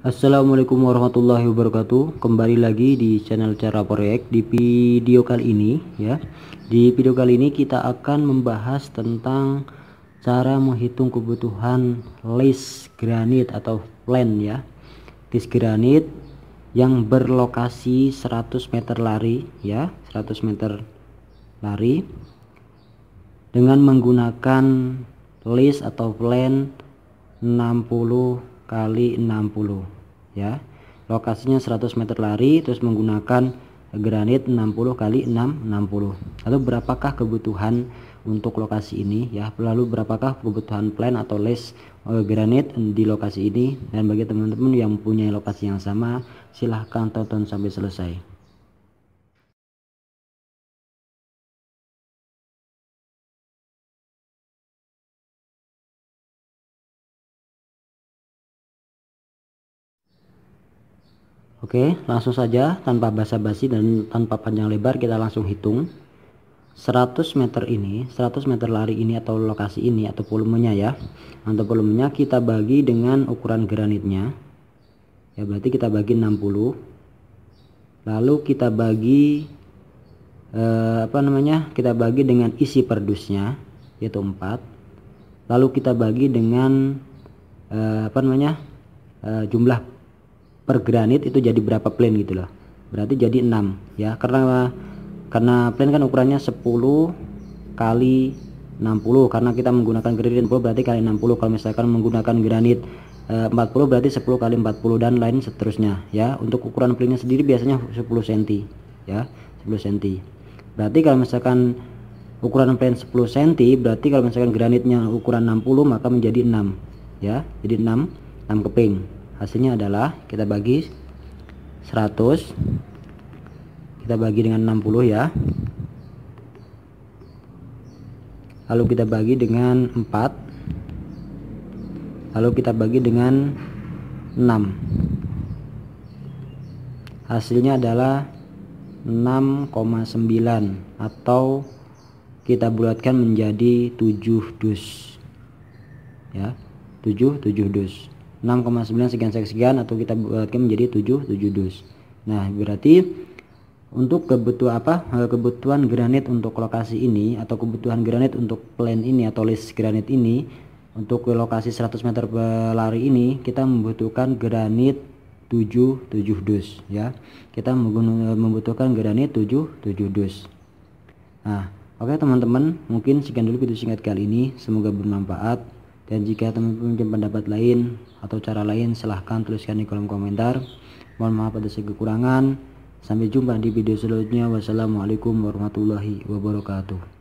Assalamualaikum warahmatullahi wabarakatuh kembali lagi di channel cara proyek di video kali ini ya di video kali ini kita akan membahas tentang cara menghitung kebutuhan list granit atau plan ya list granit yang berlokasi 100 meter lari ya 100 meter lari dengan menggunakan list atau plan 60 kali 60 ya lokasinya 100 meter lari terus menggunakan granit 60 kali 6 60 lalu berapakah kebutuhan untuk lokasi ini ya lalu berapakah kebutuhan plan atau les eh, granit di lokasi ini dan bagi teman-teman yang punya lokasi yang sama silahkan tonton sampai selesai Oke, langsung saja tanpa basa-basi dan tanpa panjang lebar kita langsung hitung. 100 meter ini, 100 meter lari ini atau lokasi ini atau volumenya ya. Atau volumenya kita bagi dengan ukuran granitnya. Ya, berarti kita bagi 60. Lalu kita bagi eh, apa namanya? Kita bagi dengan isi perdusnya yaitu 4. Lalu kita bagi dengan eh, apa namanya? Eh, jumlah per granit itu jadi berapa plane gitu loh berarti jadi 6 ya karena karena plane kan ukurannya 10 kali 60 karena kita menggunakan granit 10 berarti kali 60 kalau misalkan menggunakan granit 40 eh, berarti 10 kali 40 dan lain seterusnya ya untuk ukuran plane sendiri biasanya 10 cm ya 10 cm berarti kalau misalkan ukuran plane 10 cm berarti kalau misalkan granitnya ukuran 60 maka menjadi 6 ya jadi 6 6 keping hasilnya adalah kita bagi 100 kita bagi dengan 60 ya lalu kita bagi dengan 4 lalu kita bagi dengan 6 hasilnya adalah 6,9 atau kita bulatkan menjadi 7 dus ya 7 7 dus 6,9 sekian sekian atau kita buatkan menjadi 7 7 dus. Nah, berarti untuk kebutuhan apa? Eh, kebutuhan granit untuk lokasi ini atau kebutuhan granit untuk plan ini atau list granit ini untuk lokasi 100 meter pelari ini kita membutuhkan granit 7 7 dus ya. Kita eh, membutuhkan granit 7 7 dus. Nah, oke okay, teman-teman, mungkin sekian dulu video singkat kali ini. Semoga bermanfaat. Dan jika teman-teman punya pendapat lain atau cara lain, silahkan tuliskan di kolom komentar. Mohon maaf atas segi kekurangan. Sampai jumpa di video selanjutnya. Wassalamualaikum warahmatullahi wabarakatuh.